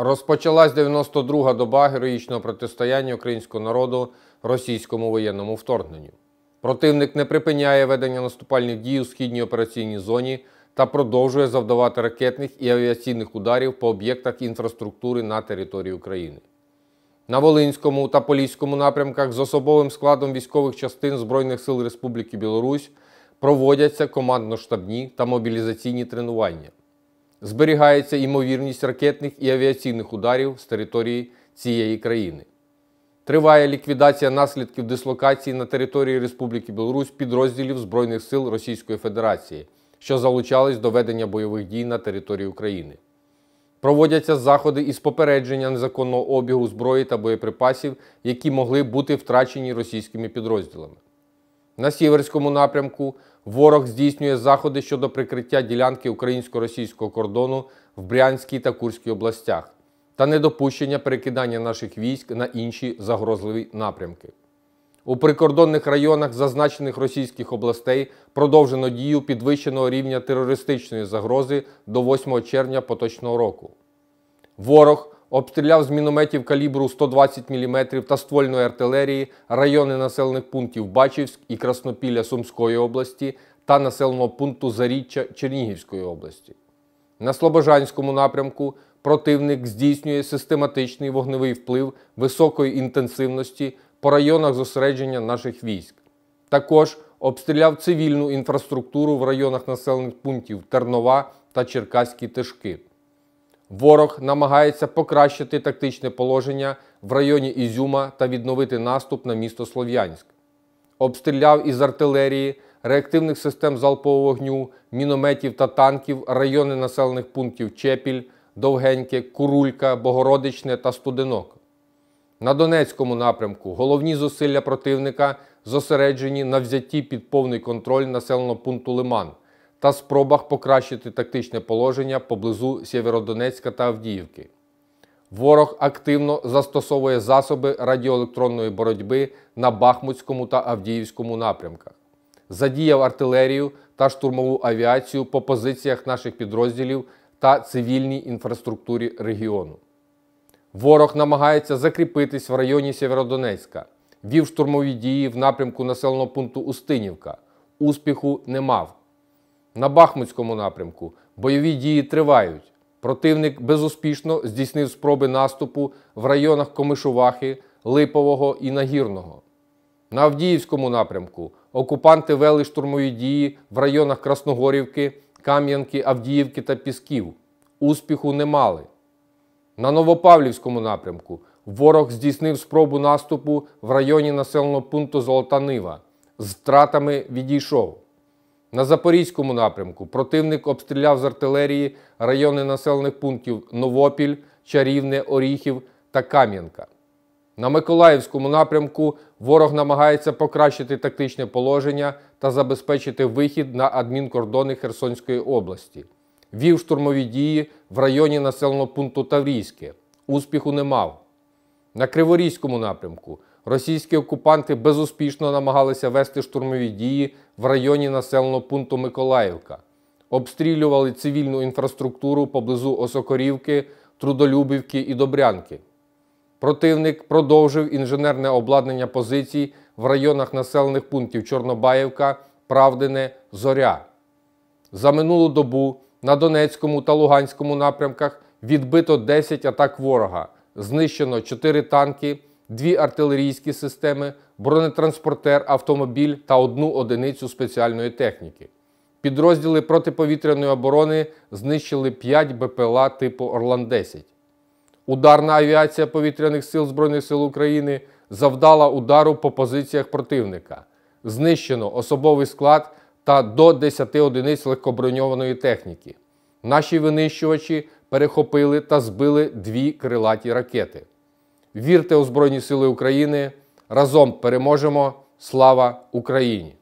Розпочалась 92-га доба героїчного протистояння українського народу російському воєнному вторгненню. Противник не припиняє ведення наступальних дій у східній операційній зоні та продовжує завдавати ракетних і авіаційних ударів по об'єктах інфраструктури на території України. На Волинському та Поліському напрямках з особовим складом військових частин Збройних сил Республіки Білорусь проводяться командно-штабні та мобілізаційні тренування зберігається ймовірність ракетних і авіаційних ударів з території цієї країни. Триває ліквідація наслідків дислокації на території Республіки Білорусь підрозділів Збройних сил Російської Федерації, що залучались до ведення бойових дій на території України. Проводяться заходи із попередження незаконного обігу зброї та боєприпасів, які могли бути втрачені російськими підрозділами. На сіверському напрямку ворог здійснює заходи щодо прикриття ділянки українсько-російського кордону в Брянській та Курській областях та недопущення перекидання наших військ на інші загрозливі напрямки. У прикордонних районах зазначених російських областей продовжено дію підвищеного рівня терористичної загрози до 8 червня поточного року. Ворог обстріляв з мінометів калібру 120 мм та ствольної артилерії райони населених пунктів Бачівськ і Краснопілля Сумської області та населеного пункту Заріччя Чернігівської області. На Слобожанському напрямку противник здійснює систематичний вогневий вплив високої інтенсивності по районах зосередження наших військ. Також обстріляв цивільну інфраструктуру в районах населених пунктів Тернова та Черкаські Тишки. Ворог намагається покращити тактичне положення в районі Ізюма та відновити наступ на місто Слов'янськ. Обстріляв із артилерії, реактивних систем залпового вогню, мінометів та танків райони населених пунктів Чепіль, Довгеньке, Курулька, Богородичне та Студенок. На Донецькому напрямку головні зусилля противника зосереджені на взятті під повний контроль населеного пункту Лиман та спробах покращити тактичне положення поблизу Сєвєродонецька та Авдіївки. Ворог активно застосовує засоби радіоелектронної боротьби на Бахмутському та Авдіївському напрямках, задіяв артилерію та штурмову авіацію по позиціях наших підрозділів та цивільній інфраструктурі регіону. Ворог намагається закріпитись в районі Сєвєродонецька, вів штурмові дії в напрямку населеного пункту Устинівка. Успіху не мав. На Бахмутському напрямку бойові дії тривають. Противник безуспішно здійснив спроби наступу в районах Комишувахи, Липового і Нагірного. На Авдіївському напрямку окупанти вели штурмові дії в районах Красногорівки, Кам'янки, Авдіївки та Пісків. Успіху не мали. На Новопавлівському напрямку ворог здійснив спробу наступу в районі населеного пункту Золота Нива. З втратами відійшов. На Запорізькому напрямку противник обстріляв з артилерії райони населених пунктів Новопіль, Чарівне, Оріхів та Кам'янка. На Миколаївському напрямку ворог намагається покращити тактичне положення та забезпечити вихід на адмінкордони Херсонської області. Вів штурмові дії в районі населеного пункту Таврійське. Успіху не мав. На Криворізькому напрямку Російські окупанти безуспішно намагалися вести штурмові дії в районі населеного пункту Миколаївка, обстрілювали цивільну інфраструктуру поблизу Осокорівки, Трудолюбівки і Добрянки. Противник продовжив інженерне обладнання позицій в районах населених пунктів Чорнобаївка, Правдине, Зоря. За минулу добу на Донецькому та Луганському напрямках відбито 10 атак ворога, знищено 4 танки дві артилерійські системи, бронетранспортер, автомобіль та одну одиницю спеціальної техніки. Підрозділи протиповітряної оборони знищили 5 БПЛА типу Орлан-10. Ударна авіація повітряних сил Збройних сил України завдала удару по позиціях противника. Знищено особовий склад та до 10 одиниць легкоброньованої техніки. Наші винищувачі перехопили та збили дві крилаті ракети. Вірте у Збройні Сили України. Разом переможемо! Слава Україні!